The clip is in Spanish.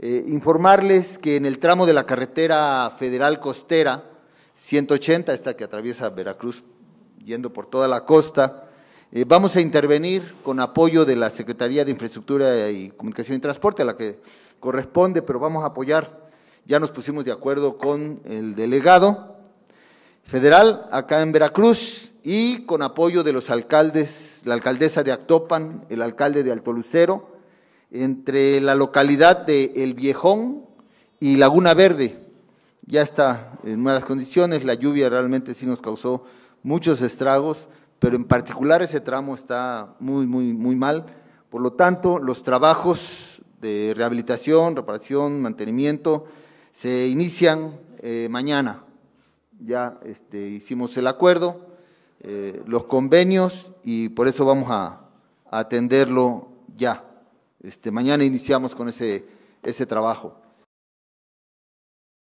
Eh, informarles que en el tramo de la carretera federal costera 180, esta que atraviesa Veracruz yendo por toda la costa, eh, vamos a intervenir con apoyo de la Secretaría de Infraestructura y Comunicación y Transporte, a la que corresponde, pero vamos a apoyar. Ya nos pusimos de acuerdo con el delegado federal acá en Veracruz y con apoyo de los alcaldes, la alcaldesa de Actopan, el alcalde de Alto Lucero, entre la localidad de El Viejón y Laguna Verde. Ya está en malas condiciones, la lluvia realmente sí nos causó muchos estragos, pero en particular ese tramo está muy, muy, muy mal. Por lo tanto, los trabajos de rehabilitación, reparación, mantenimiento se inician eh, mañana. Ya este, hicimos el acuerdo, eh, los convenios y por eso vamos a atenderlo ya. Este, mañana iniciamos con ese, ese trabajo.